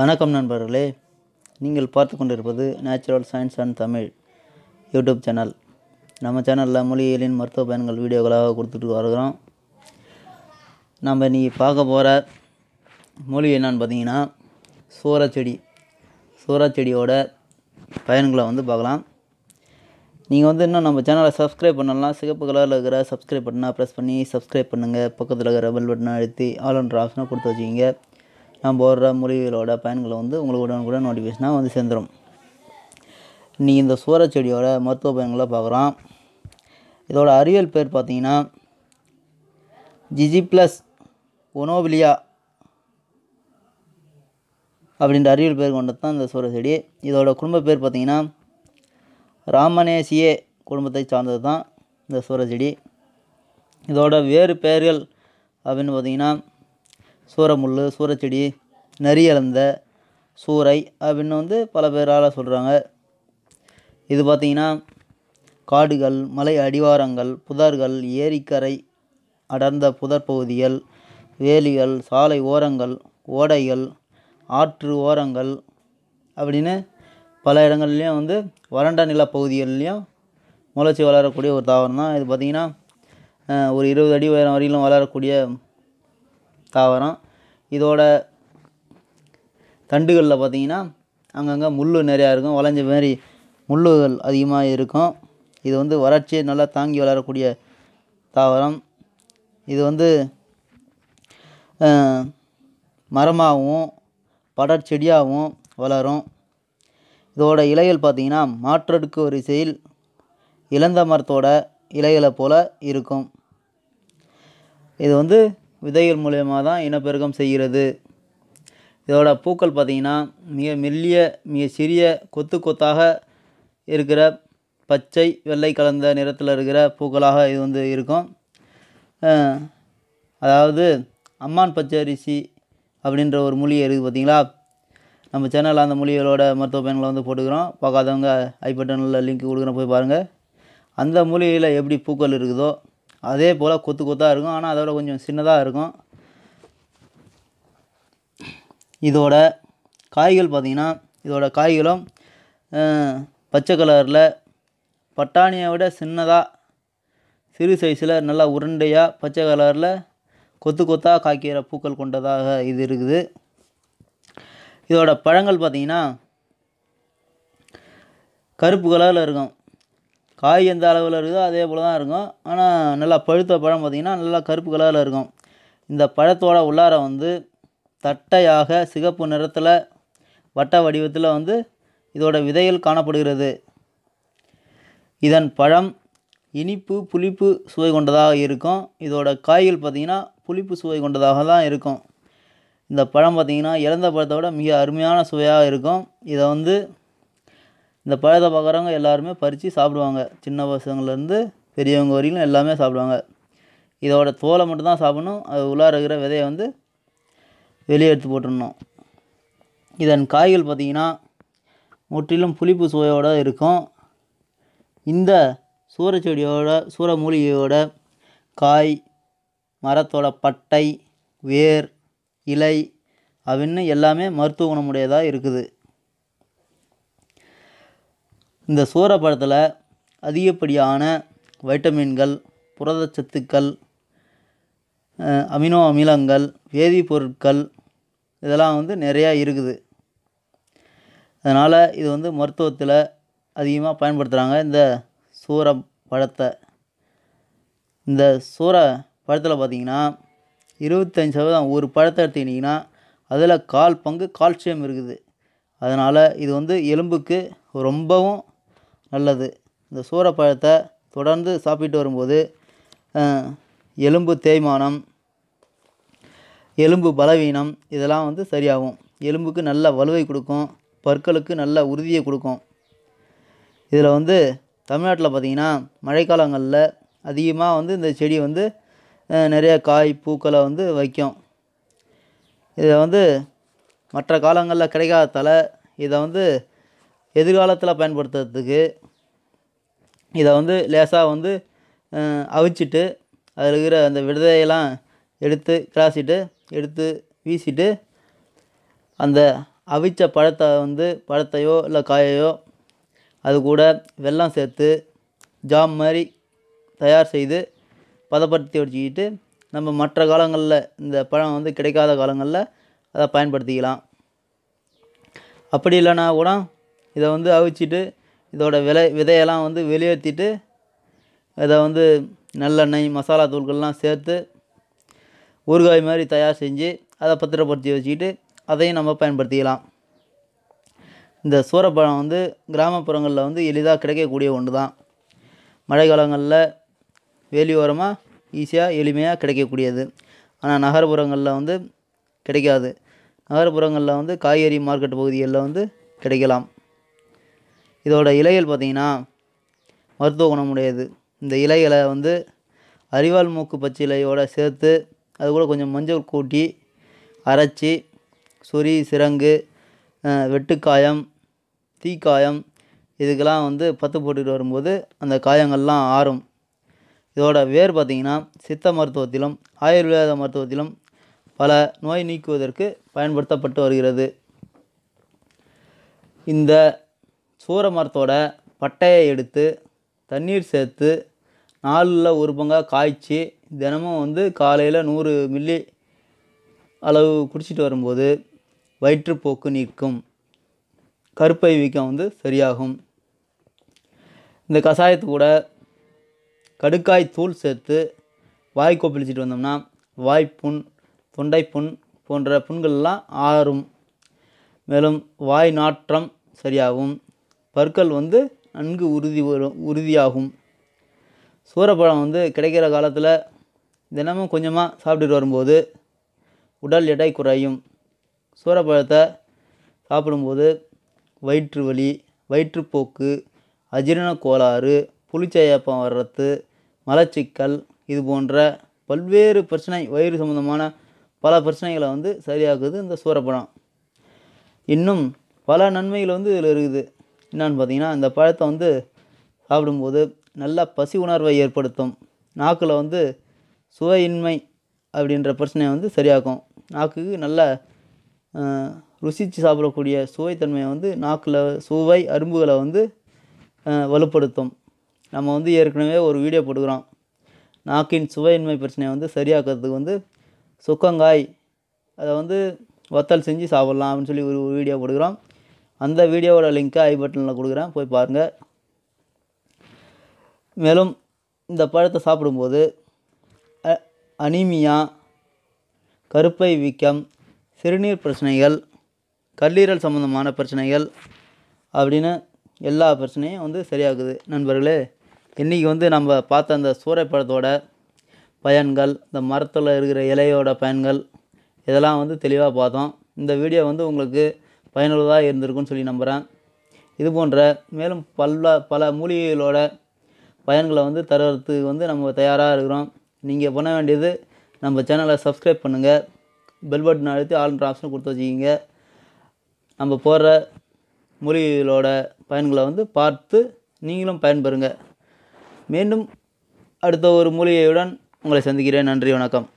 வணக்கம் நண்பர்களே நீங்கள் பார்த்து கொண்டிருப்பது natural science and Tamil YouTube channel நம்ம சேனலில் மொழியியலின் மருத்துவ பயன்கள் வீடியோக்களாக கொடுத்துட்டு வருகிறோம் நம்ம இன்றைக்கி பார்க்க போகிற மொழி என்னான்னு பார்த்தீங்கன்னா சூறச்செடி சூறச்செடியோட பயன்களை வந்து பார்க்கலாம் நீங்கள் வந்து இன்னும் நம்ம சேனலை சப்ஸ்கிரைப் பண்ணலாம் சிகப்பு கலரில் இருக்கிற சப்ஸ்கிரைப் பட்டனாக ப்ரெஸ் பண்ணி சப்ஸ்கிரைப் பண்ணுங்கள் பக்கத்தில் இருக்கிற பெல் பட்டனை அழுத்தி ஆல் ஒன்ற ஆப்ஷனாக கொடுத்து வச்சுக்கிங்க நான் போடுற முடிவுகளோட பயன்களை வந்து உங்களுக்கு உடனுக்குடன் நோட்டிஃபிகேஷனாக வந்து சேர்ந்துடும் நீ இந்த சூறச்செடியோட மருத்துவ பயன்களை பார்க்குறோம் இதோட அறிவியல் பேர் பார்த்தீங்கன்னா ஜிஜி ப்ளஸ் ஒனோபிலியா அப்படின்ற அறிவியல் பேர் கொண்டது தான் இந்த சூறச்செடி இதோட குடும்ப பேர் பார்த்திங்கன்னா ராமனேசியே குடும்பத்தை சார்ந்தது தான் இந்த சூறச்செடி இதோட வேறு பெயர்கள் அப்படின்னு பார்த்தீங்கன்னா சூரமுள் சூரச்செடி நரியலந்த சூறை அப்படின்னு வந்து பல பேரால் சொல்கிறாங்க இது பார்த்திங்கன்னா காடுகள் மலை அடிவாரங்கள் புதர்கள் ஏரிக்கரை அடர்ந்த புதர் பகுதிகள் வேலிகள் சாலை ஓரங்கள் ஓடைகள் ஆற்று ஓரங்கள் அப்படின்னு பல இடங்கள்லையும் வந்து வறண்ட நில முளைச்சி வளரக்கூடிய ஒரு தாவரம் தான் இது பார்த்திங்கன்னா ஒரு இருபது அடி உயரம் வரையிலும் வளரக்கூடிய தாவரம் இதோட தண்டுகளில் பார்த்தீங்கன்னா அங்கங்கே முள் நிறையா இருக்கும் வளைஞ்ச மாதிரி முள்ளுகள் அதிகமாக இருக்கும் இது வந்து வறட்சியை நல்லா தாங்கி வளரக்கூடிய தாவரம் இது வந்து மரமாகவும் படர் செடியாகவும் வளரும் இதோட இலைகள் பார்த்திங்கன்னா மாற்றடுக்கு வரிசையில் இளந்த மரத்தோட இலைகளை போல் இருக்கும் இது வந்து விதைகள் மூலயமா தான் இனப்பெருக்கம் செய்கிறது இதோட பூக்கள் பார்த்திங்கன்னா மிக மெல்லிய மிக சிறிய கொத்து கொத்தாக இருக்கிற பச்சை வெள்ளை கலந்த நிறத்தில் இருக்கிற பூக்களாக இது வந்து இருக்கும் அதாவது அம்மான் பச்சை அரிசி அப்படின்ற ஒரு மொழி இருக்குது பார்த்திங்களா நம்ம சேனலில் அந்த மொழிகளோட மருத்துவ பயன்களை வந்து போட்டுக்கிறோம் பார்க்காதவங்க ஐபட்டனில் லிங்க் கொடுக்குறோம் போய் பாருங்கள் அந்த மொழியில் எப்படி பூக்கள் இருக்குதோ அதே போல் கொத்து கொத்தாக இருக்கும் ஆனால் அதோட கொஞ்சம் சின்னதாக இருக்கும் இதோட காய்கள் பார்த்திங்கன்னா இதோட காய்களும் பச்சை கலரில் பட்டாணியை விட சின்னதாக சிறு சைஸில் நல்லா உருண்டையாக பச்சை கலரில் கொத்து கொத்தாக காய்க்கிற பூக்கள் கொண்டதாக இது இருக்குது இதோட பழங்கள் பார்த்திங்கன்னா கருப்பு கலரில் இருக்கும் காய் எந்த அளவில் இருக்குதோ அதே போல் தான் இருக்கும் ஆனால் நல்லா பழுத்த பழம் பார்த்திங்கன்னா நல்லா கருப்பு கலரில் இருக்கும் இந்த பழத்தோட உள்ளார வந்து தட்டையாக சிகப்பு நிறத்தில் வட்ட வடிவத்தில் வந்து இதோட விதைகள் காணப்படுகிறது இதன் பழம் இனிப்பு புளிப்பு சுவை கொண்டதாக இருக்கும் இதோட காய்கள் பார்த்திங்கன்னா புளிப்பு சுவை கொண்டதாக தான் இருக்கும் இந்த பழம் பார்த்திங்கன்னா இறந்த பழத்தை விட மிக அருமையான சுவையாக இருக்கும் இதை வந்து இந்த பழத்தை பார்க்குறவங்க எல்லாருமே பறித்து சாப்பிடுவாங்க சின்ன பசங்கள்லேருந்து பெரியவங்க வரையிலும் எல்லாமே சாப்பிடுவாங்க இதோட தோலை மட்டும்தான் சாப்பிடணும் அது உள்ளார இருக்கிற விதையை வந்து வெளியே எடுத்து போட்டுடணும் இதன் காய்கள் பார்த்திங்கன்னா முற்றிலும் புளிப்பு சுவையோடு இருக்கும் இந்த சூற மூலிகையோட காய் மரத்தோட பட்டை வேர் இலை அப்படின்னு எல்லாமே மருத்துவ குணமுடையதாக இருக்குது இந்த சோற பழத்தில் அதிகப்படியான வைட்டமின்கள் புரதச்சத்துக்கள் அமினோ அமிலங்கள் வேதிப்பொருட்கள் இதெல்லாம் வந்து நிறையா இருக்குது அதனால் இது வந்து மருத்துவத்தில் அதிகமாக பயன்படுத்துகிறாங்க இந்த சூர பழத்தை இந்த சூர பழத்தில் பார்த்திங்கன்னா இருபத்தஞ்சி சதவீதம் ஒரு பழத்தை எடுத்துக்கிட்டிங்கன்னா அதில் கால் பங்கு கால்சியம் இருக்குது அதனால் இது வந்து எலும்புக்கு ரொம்பவும் நல்லது இந்த சூரப்பழத்தை தொடர்ந்து சாப்பிட்டு வரும்போது எலும்பு தேய்மானம் எலும்பு பலவீனம் இதெல்லாம் வந்து சரியாகும் எலும்புக்கு நல்ல வலுவை கொடுக்கும் பற்களுக்கு நல்ல உறுதியை கொடுக்கும் இதில் வந்து தமிழ்நாட்டில் பார்த்திங்கன்னா மழைக்காலங்களில் அதிகமாக வந்து இந்த செடி வந்து நிறைய காய் பூக்களை வந்து வைக்கும் இதை வந்து மற்ற காலங்களில் கிடைக்காததால் இதை வந்து எதிர்காலத்தில் பயன்படுத்துறதுக்கு இதை வந்து லேசாக வந்து அவிச்சிட்டு அதில் இருக்கிற அந்த விடுதையெல்லாம் எடுத்து கிராசிட்டு எடுத்து வீசிட்டு அந்த அவிச்ச பழத்தை வந்து பழத்தையோ இல்லை காயையோ அது கூட வெல்லம் சேர்த்து ஜாம் மாதிரி தயார் செய்து பதப்படுத்தி வச்சுக்கிட்டு நம்ம மற்ற காலங்களில் இந்த பழம் வந்து கிடைக்காத காலங்களில் அதை பயன்படுத்திக்கலாம் அப்படி இல்லைனா கூட இதை வந்து அவிச்சிட்டு இதோட விலை விதையெல்லாம் வந்து வெளியேற்றிட்டு இதை வந்து நல்லெண்ணெய் மசாலா தூள்கள்லாம் சேர்த்து ஊறுகாய் மாதிரி தயார் செஞ்சு அதை பத்திரப்படுத்தி வச்சுக்கிட்டு அதையும் நம்ம பயன்படுத்திக்கலாம் இந்த சூரப்பழம் வந்து கிராமப்புறங்களில் வந்து எளிதாக கிடைக்கக்கூடிய ஒன்று தான் மழை காலங்களில் வேலியோரமாக ஈஸியாக எளிமையாக கிடைக்கக்கூடியது ஆனால் நகர்ப்புறங்களில் வந்து கிடைக்காது நகர்ப்புறங்களில் வந்து காய்கறி மார்க்கெட் பகுதிகளில் வந்து கிடைக்கலாம் இதோட இலைகள் பார்த்திங்கன்னா மருத்துவ குணமுடையது இந்த இலைகளை வந்து அரிவாள் மூக்கு பச்சை இலையோட சேர்த்து அது கூட கொஞ்சம் மஞ்சள் கூட்டி அரைச்சி சொறி சிரங்கு வெட்டுக்காயம் தீக்காயம் இதுக்கெல்லாம் வந்து பத்து போட்டுட்டு வரும்போது அந்த காயங்கள்லாம் ஆறும் இதோட வேர் பார்த்திங்கன்னா சித்த மருத்துவத்திலும் ஆயுர்வேத மருத்துவத்திலும் பல நோய் நீக்குவதற்கு பயன்படுத்தப்பட்டு வருகிறது இந்த சூர மரத்தோட பட்டையை எடுத்து தண்ணீர் சேர்த்து நாலில் ஒரு பங்காக காய்ச்சி தினமும் வந்து காலையில் நூறு மில்லி அளவு குடிச்சிட்டு வரும்போது வயிற்றுப்போக்கு நீக்கும் கருப்பை வீக்கம் வந்து சரியாகும் இந்த கஷாயத்து கூட கடுக்காய் தூள் சேர்த்து வாய் கொப்பளிச்சிட்டு வந்தோம்னா வாய்ப்புண் தொண்டைப்புண் போன்ற புண்கள்லாம் ஆறும் மேலும் வாய் நாற்றம் சரியாகும் பற்கள் வந்து நன்கு உறுதி வரும் உறுதியாகும் சூரப்பழம் வந்து கிடைக்கிற காலத்தில் தினமும் கொஞ்சமாக சாப்பிட்டுட்டு வரும்போது உடல் எடை குறையும் சூரப்பழத்தை சாப்பிடும்போது வயிற்று வலி வயிற்றுப்போக்கு அஜீரண கோளாறு புளிச்சையப்பம் வர்றது மலச்சிக்கல் இது போன்ற பல்வேறு பிரச்சனை வயிறு சம்மந்தமான பல பிரச்சனைகளை வந்து சரியாக்குது இந்த சூரப்பழம் இன்னும் பல நன்மைகள் வந்து இதில் இருக்குது என்னான்னு பார்த்தீங்கன்னா இந்த பழத்தை வந்து சாப்பிடும்போது நல்ல பசி உணர்வை ஏற்படுத்தும் நாக்கில் வந்து சுவையின்மை அப்படின்ற பிரச்சனையை வந்து சரியாக்கும் நாக்குக்கு நல்ல ருசித்து சாப்பிடக்கூடிய சுவைத்தன்மையை வந்து நாக்கில் சுவை அரும்புகளை வந்து வலுப்படுத்தும் நம்ம வந்து ஏற்கனவே ஒரு வீடியோ போட்டுக்கிறோம் நாக்கின் சுவையின்மை பிரச்சனையை வந்து சரியாக்கிறதுக்கு வந்து சுக்கங்காய் அதை வந்து வத்தல் செஞ்சு சாப்பிட்லாம் அப்படின்னு சொல்லி ஒரு வீடியோ போடுகிறோம் அந்த வீடியோவோட லிங்க்கை ஐ பட்டனில் கொடுக்குறேன் போய் பாருங்கள் மேலும் இந்த பழத்தை சாப்பிடும்போது அனீமியா கருப்பை வீக்கம் சிறுநீர் பிரச்சனைகள் கல்லீரல் சம்மந்தமான பிரச்சனைகள் அப்படின்னு எல்லா பிரச்சனையும் வந்து சரியாகுது நண்பர்களே இன்றைக்கி வந்து நம்ம பார்த்த அந்த சூறைப்பழத்தோட பயன்கள் இந்த மரத்தில் இருக்கிற இலையோட பயன்கள் இதெல்லாம் வந்து தெளிவாக பார்த்தோம் இந்த வீடியோ வந்து உங்களுக்கு பயனுள்ளதாக இருந்திருக்கும்னு சொல்லி நம்புகிறேன் இது போன்ற மேலும் பல்ல பல மூலிகைகளோட பயன்களை வந்து தருவதுக்கு வந்து நம்ம தயாராக இருக்கிறோம் நீங்கள் பண்ண வேண்டியது நம்ம சேனலை சப்ஸ்கிரைப் பண்ணுங்கள் பெல் பட்டன் அழுத்தி ஆல்ன்ற ஆப்ஷன் கொடுத்து வச்சுக்கிங்க நம்ம போடுற மொழிகளோட பயன்களை வந்து பார்த்து நீங்களும் பயன்பெறுங்க மீண்டும் அடுத்த ஒரு மூலிகையுடன் உங்களை சந்திக்கிறேன் நன்றி வணக்கம்